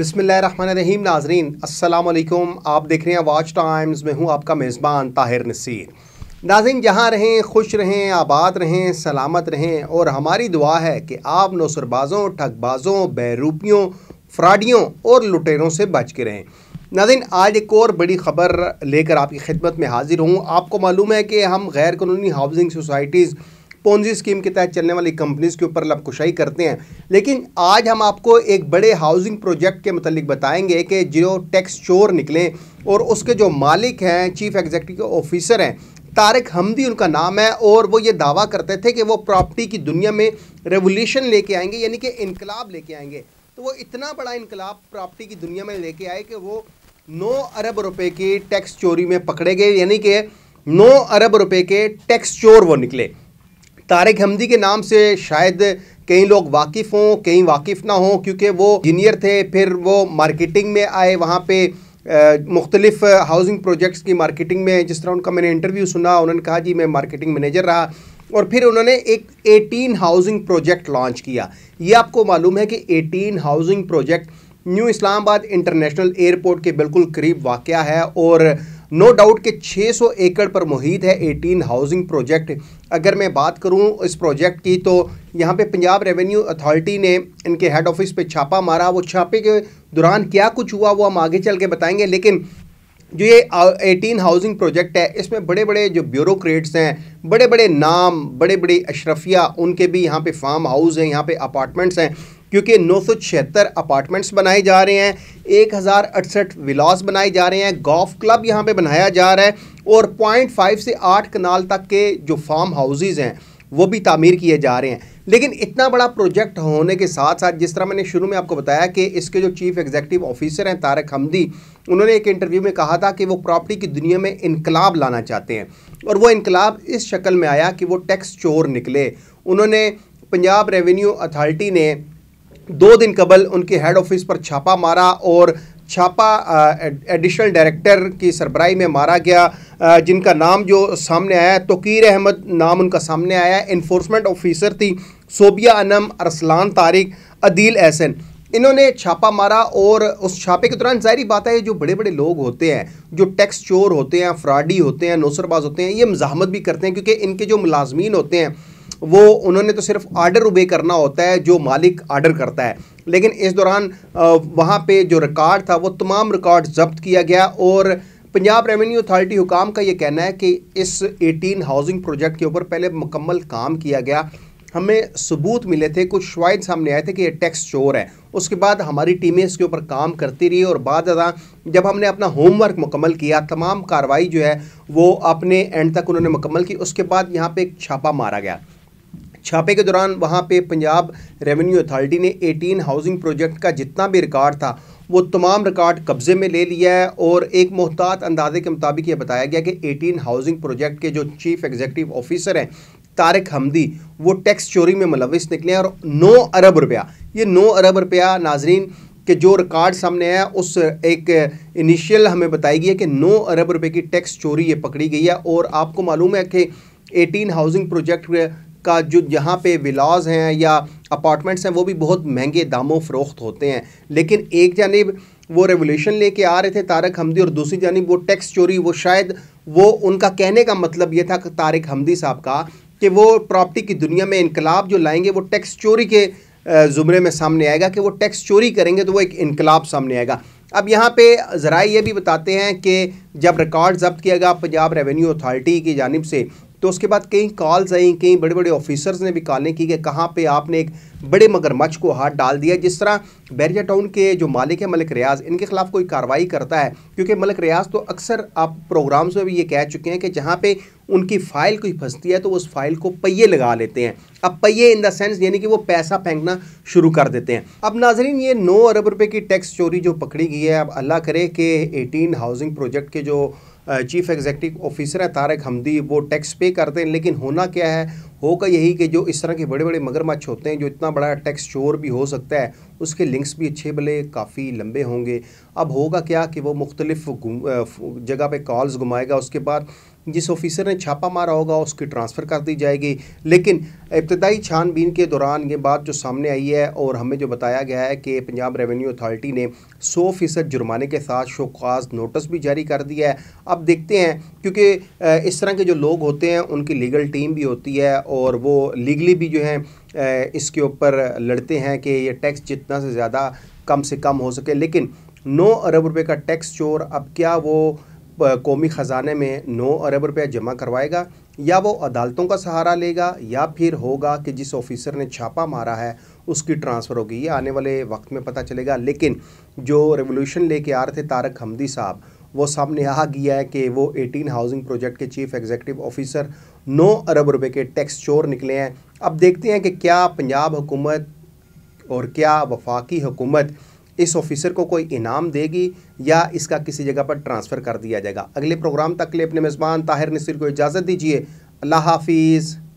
बिसमीम नाजरीन असलकुम आप देख रहे हैं वाच टाइम्स में हूँ आपका मेज़बान ताहिर नसीर नाजिन जहाँ रहें खुश रहें आबाद रहें सलामत रहें और हमारी दुआ है कि आप नौसरबाज़ों ठगबाज़ों बैरूपियों फ्राडियों और लुटेरों से बच के रहें नाजिन आज एक और बड़ी ख़बर लेकर आपकी खिदमत में हाजिर हूँ आपको मालूम है कि हम गैर कानूनी हाउसिंग सोसाइटीज़ पोंजी स्कीम के तहत चलने वाली कंपनीज़ के ऊपर लपकुशाई करते हैं लेकिन आज हम आपको एक बड़े हाउसिंग प्रोजेक्ट के मतलब बताएंगे कि जो टैक्स चोर निकले और उसके जो मालिक हैं चीफ एग्जीक्यूटिव ऑफिसर हैं तारक हमदी उनका नाम है और वो ये दावा करते थे कि वो प्रॉपर्टी की दुनिया में रेवोल्यूशन लेके आएंगे यानी कि इनकलाब लेके आएंगे तो वो इतना बड़ा इनकलाब प्रॉपर्टी की दुनिया में लेके आए कि वो नौ अरब रुपए की टैक्स चोरी में पकड़े गए यानी कि नौ अरब रुपए के टैक्स चोर वो निकले तारिक हमदी के नाम से शायद कई लोग वाकिफ़ हों कई वाकिफ़ ना हों क्योंकि वो इंजीनियर थे फिर वो मार्केटिंग में आए वहाँ पे मुख्तलिफ हाउसिंग प्रोजेक्ट्स की मार्केटिंग में जिस तरह उनका मैंने इंटरव्यू सुना उन्होंने कहा जी मैं मार्केटिंग मैनेजर रहा और फिर उन्होंने एक 18 हाउसिंग प्रोजेक्ट लॉन्च किया ये आपको मालूम है कि 18 housing project new Islamabad international airport के बिल्कुल करीब वाक़ है और नो डाउट के 600 एकड़ पर मुहित है 18 हाउसिंग प्रोजेक्ट अगर मैं बात करूं इस प्रोजेक्ट की तो यहां पे पंजाब रेवेन्यू अथॉरिटी ने इनके हेड ऑफिस पे छापा मारा वो छापे के दौरान क्या कुछ हुआ वो हम आगे चल के बताएंगे लेकिन जो ये एटीन हाउसिंग प्रोजेक्ट है इसमें बड़े बड़े जो ब्यूरोक्रेट्स हैं बड़े बड़े नाम बड़े बड़े अशरफिया उनके भी यहाँ पे फार्म हाउस हैं यहाँ पे अपार्टमेंट्स हैं क्योंकि नौ अपार्टमेंट्स बनाए जा रहे हैं एक हज़ार अड़सठ विलास बनाए जा रहे हैं गॉफ क्लब यहाँ पे बनाया जा रहा है और पॉइंट फाइव से आठ कनाल तक के जो फार्म हाउसेज हैं वो भी तमीर किए जा रहे हैं लेकिन इतना बड़ा प्रोजेक्ट होने के साथ साथ जिस तरह मैंने शुरू में आपको बताया कि इसके जो चीफ एग्जीक्यूटिव ऑफिसर हैं तारक हमदी उन्होंने एक इंटरव्यू में कहा था कि वो प्रॉपर्टी की दुनिया में इनकलाब लाना चाहते हैं और वो इनकलाब इस शक्ल में आया कि वो टैक्स चोर निकले उन्होंने पंजाब रेवेन्यू अथॉरिटी ने दो दिन कबल उनके हेड ऑफिस पर छापा मारा और छापा एडिशनल डायरेक्टर की सरबराही में मारा गया आ, जिनका नाम जो सामने आया तोकीर अहमद नाम उनका सामने आया इन्फोर्समेंट ऑफिसर थी सोबिया अनम अरसलान तारिक अदील एहसन इन्होंने छापा मारा और उस छापे के दौरान जाहिर बात है जो बड़े बड़े लोग होते हैं जो टैक्स चोर होते हैं फ़्राडी होते हैं नौसरबाज होते हैं ये मजामत भी करते हैं क्योंकि इनके जो मुलाजमीन होते हैं वो उन्होंने तो सिर्फ आर्डर उबे करना होता है जो मालिक आर्डर करता है लेकिन इस दौरान वहाँ पे जो रिकॉर्ड था वो तमाम रिकॉर्ड जब्त किया गया और पंजाब रेवेन्यू अथॉरिटी हुकाम का ये कहना है कि इस 18 हाउसिंग प्रोजेक्ट के ऊपर पहले मुकम्मल काम किया गया हमें सबूत मिले थे कुछ शवाद सामने आए थे कि ये टैक्स चोर है उसके बाद हमारी टीमें इसके ऊपर काम करती रही और बाद अदा जब हमने अपना होमवर्क मुकम्मल किया तमाम कार्रवाई जो है वो अपने एंड तक उन्होंने मुकम्मल की उसके बाद यहाँ पे एक छापा मारा गया छापे के दौरान वहाँ पे पंजाब रेवेन्यू अथॉरिटी ने 18 हाउसिंग प्रोजेक्ट का जितना भी रिकॉर्ड था वो तमाम रिकॉर्ड कब्ज़े में ले लिया है और एक मोहतात अंदाजे के मुताबिक ये बताया गया कि 18 हाउसिंग प्रोजेक्ट के जो चीफ एग्जीक्यूटिव ऑफिसर हैं तारिक हमदी वो टैक्स चोरी में मुलविस निकले हैं और नौ अरब रुपया ये नौ अरब रुपया नाजरीन के जो रिकॉर्ड सामने आया उस एक इनिशियल हमें बताई गई है कि नौ अरब रुपये की टैक्स चोरी ये पकड़ी गई है और आपको मालूम है कि 18 हाउसिंग प्रोजेक्ट का जो जहाँ पे विलाज हैं या अपार्टमेंट्स हैं वो भी बहुत महंगे दामों फ़रोख्त होते हैं लेकिन एक जानब वो रेवोल्यूशन लेके आ रहे थे तारक हमदी और दूसरी जानब वो टैक्स चोरी वो शायद वो उनका कहने का मतलब ये था तारक हमदी साहब का कि वो प्रॉपर्टी की दुनिया में इनकलाब जो लाएंगे वो टैक्स चोरी के ज़ुमरे में सामने आएगा कि वो टैक्स चोरी करेंगे तो वो एक इनकलाब सामने आएगा अब यहाँ पे ज़रा ये भी बताते हैं कि जब रिकॉर्ड जब्त किया गया पंजाब रेवेन्यू अथॉरिटी की जानब से तो उसके बाद कई कॉल्स आई कई बड़े बड़े ऑफिसर्स ने भी कॉलें की कि कहाँ पे आपने एक बड़े मगरमच्छ को हाथ डाल दिया जिस तरह बैरिया टाउन के जो मालिक है मलिक रियाज इनके खिलाफ कोई कार्रवाई करता है क्योंकि मलिक रियाज तो अक्सर आप प्रोग्राम्स में भी ये कह चुके हैं कि जहाँ पे उनकी फ़ाइल कोई फंसती है तो उस फाइल को पहिए लगा लेते हैं अब पहिए इन द सेंस यानी कि वो पैसा फेंकना शुरू कर देते हैं अब नाजरीन ये नौ अरब रुपये की टैक्स चोरी जो पकड़ी गई है अब अल्लाह करे कि एटीन हाउसिंग प्रोजेक्ट के जो चीफ एग्जेक्टिव ऑफिसर है तारक हमदी वो टैक्स पे करते हैं लेकिन होना क्या है होगा यही कि जो इस तरह के बड़े बड़े मगरमच्छ होते हैं जो इतना बड़ा टैक्स चोर भी हो सकता है उसके लिंक्स भी अच्छे भले काफ़ी लंबे होंगे अब होगा क्या कि वो मुख्तलिफ जगह पे कॉल्स घुमाएगा उसके बाद जिस ऑफिसर ने छापा मारा होगा उसकी ट्रांसफ़र कर दी जाएगी लेकिन इब्तदाई छानबीन के दौरान ये बात जो सामने आई है और हमें जो बताया गया है कि पंजाब रेवेन्यू अथॉरिटी ने सौ फीसद जुर्माने के साथ शोकाज नोटिस भी जारी कर दिया है अब देखते हैं क्योंकि इस तरह के जो लोग होते हैं उनकी लीगल टीम भी होती है और वो लीगली भी जो हैं इसके ऊपर लड़ते हैं कि ये टैक्स जितना से ज़्यादा कम से कम हो सके लेकिन नौ अरब रुपये का टैक्स चोर अब क्या वो कौमी ख़जाने में नौ अरब रुपया जमा करवाएगा या वो अदालतों का सहारा लेगा या फिर होगा कि जिस ऑफिसर ने छापा मारा है उसकी ट्रांसफ़र होगी ये आने वाले वक्त में पता चलेगा लेकिन जो रेवोल्यूशन लेके आ रहे थे तारक हमदी साहब वो सामने आ गया है कि वो 18 हाउसिंग प्रोजेक्ट के चीफ एग्जीक्यूटिव ऑफिसर 9 अरब रुपए के टैक्स चोर निकले हैं अब देखते हैं कि क्या पंजाब हुकूमत और क्या वफाकी हुकूमत इस ऑफिसर को कोई इनाम देगी या इसका किसी जगह पर ट्रांसफ़र कर दिया जाएगा अगले प्रोग्राम तक के लिए अपने मेज़बान ताहिर नसीर को इजाज़त दीजिए अल्लाह हाफिज़